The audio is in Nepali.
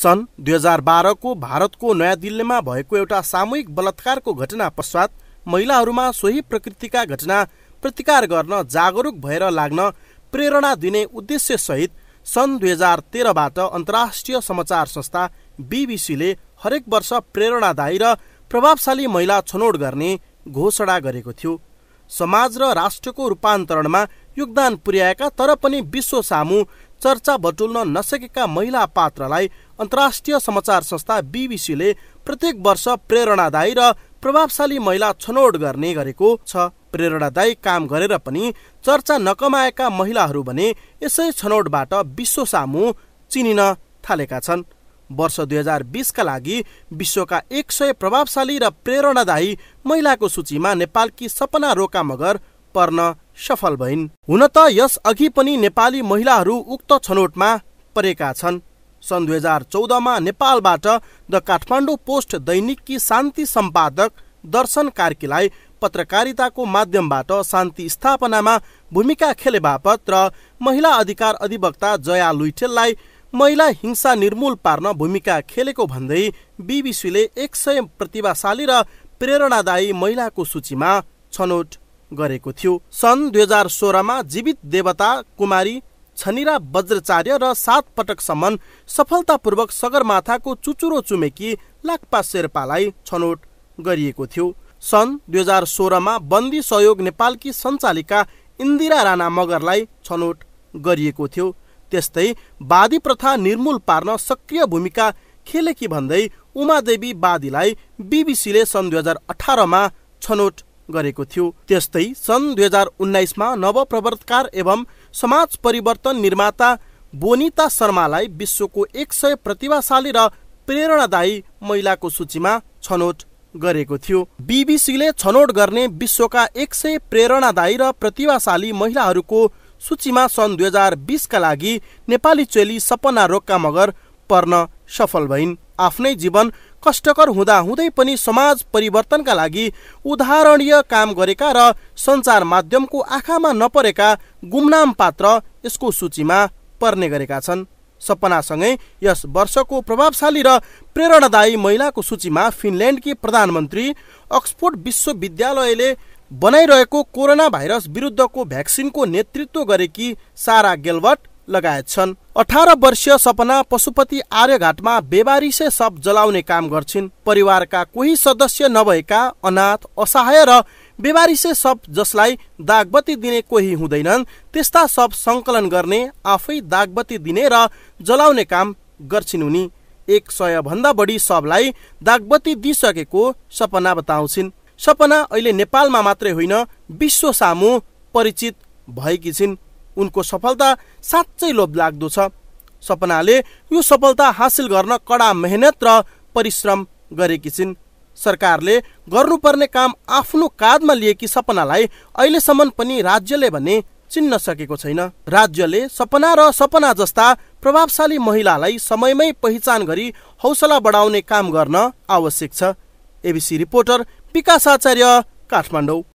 सन् दुई हजार बाह्रको भारतको नयाँ दिल्लीमा भएको एउटा सामूहिक बलात्कारको घटना पश्चात महिलाहरूमा सोही प्रकृतिका घटना प्रतिकार गर्न जागरुक भएर लाग्न प्रेरणा दिने उद्देश्यसहित सन् दुई हजार तेह्रबाट अन्तर्राष्ट्रिय समाचार संस्था बिबिसीले हरेक वर्ष प्रेरणादायी र प्रभावशाली महिला छनौट गर्ने घोषणा गरेको थियो समाज र राष्ट्रको रूपान्तरणमा योगदान पुर्याएका तर पनि विश्व सामु चर्चा बटुल्न नसकेका महिला पात्रलाई अन्तर्राष्ट्रिय समाचार संस्था बिबिसीले प्रत्येक वर्ष प्रेरणादायी र प्रभावशाली महिला छनौट गर्ने गरेको छ प्रेरणादायी काम गरेर पनि चर्चा नकमाएका महिलाहरू भने यसै छनौटबाट विश्व सामु चिनिन थालेका छन् वर्ष दुई हजार बिसका लागि विश्वका एक सय प्रभावशाली र प्रेरणादायी महिलाको सूचीमा नेपालकी सपना रोका मगर पर्न सफल भइन् हुन त यस पनि नेपाली महिलाहरू उक्त छनौटमा परेका छन् सन् दुई हजार चौधमा नेपालबाट द काठमाडौँ पोस्ट दैनिककी शान्ति सम्पादक दर्शन कार्कीलाई पत्रकारिताको माध्यमबाट शान्ति स्थापनामा भूमिका खेले बापत र महिला अधिकार अधिवक्ता जया लुइठेललाई महिला हिंसा निर्मूल पार्न भूमिका खेलेको भन्दै बिबिसीले एक सय प्रतिभाशाली र प्रेरणादायी महिलाको सूचीमा छनौट गरेको थियो सन् दुई हजार सोह्रमा जीवित देवता कुमारी छनिरा वज्राचार्य र सात पटकसम्म सफलतापूर्वक सगरमाथाको चुचुरो चुमेकी लाक्पा शेर्पालाई छनौट गरिएको थियो सन् दुई हजार सोह्रमा बन्दी सहयोग नेपालकी सञ्चालिका इन्दिरा राणा मगरलाई छनौट गरिएको थियो त्यस्तै वादी प्रथा निर्मूल पार्न सक्रिय भूमिका खेलेकी भन्दै उमादेवी वादीलाई बिबिसीले सन् दुई हजार अठारमा छनौट गरेको थियो त्यस्तै सन् दुई हजार उन्नाइसमा नवप्रवर्तकार एवं समाज परिवर्तन निर्माता बोनिता शर्मालाई विश्वको एक सय प्रतिभाशाली र प्रेरणादायी महिलाको सूचीमा छनौट गरेको थियो बिबिसीले छनौट गर्ने विश्वका एक सय प्रेरणादायी र प्रतिभाशाली महिलाहरूको सूचीमा सन् दुई हजार बिसका लागि नेपाली चेली सपना रोगका मगर पर्न सफल भइन् आफ्नै जीवन कष्टकर हुँदाहुँदै पनि समाज परिवर्तनका लागि उदाहरणीय काम गरेका र सञ्चार माध्यमको आँखामा नपरेका गुमनाम पात्र यसको सूचीमा पर्ने गरेका छन् सपनासँगै यस वर्षको प्रभावशाली र प्रेरणादायी महिलाको सूचीमा फिनल्यान्डकी प्रधानमन्त्री अक्सफोर्ड विश्वविद्यालयले बनाइरहेको कोरोना भाइरस विरुद्धको भ्याक्सिनको नेतृत्व गरेकी सारा गेलवट लगायत छन् अठार वर्षीय सपना पशुपति आर्यघाटमा बेबारिसे सप जलाउने काम गर्छिन् परिवारका कोही सदस्य नभएका अनाथ असहाय र बेबारिसे सप जसलाई दागबत्ती दिने कोही हुँदैनन् त्यस्ता सप सङ्कलन गर्ने आफै दागबत्ती दिने र जलाउने काम गर्छिन् उनी एक सय भन्दा बढी सबलाई दागबत्ती दिइसकेको सपना बताउँछिन् सपना अहिले नेपालमा मात्रै होइन विश्व सामु परिचित भएकी छिन् उनको सफलता साँच्चै लोभलाग्दो छ सपनाले यो सफलता हासिल गर्न कडा मेहनत र परिश्रम गरेकी छिन् सरकारले गर्नुपर्ने काम आफ्नो काँधमा लिएकी सपनालाई अहिलेसम्म पनि राज्यले भने चिन्न सकेको छैन राज्यले सपना र सपना जस्ता प्रभावशाली महिलालाई समयमै पहिचान गरी हौसला बढाउने काम गर्न आवश्यक छ एबिसी रिपोर्टर विकास आचार्य काठमाडौँ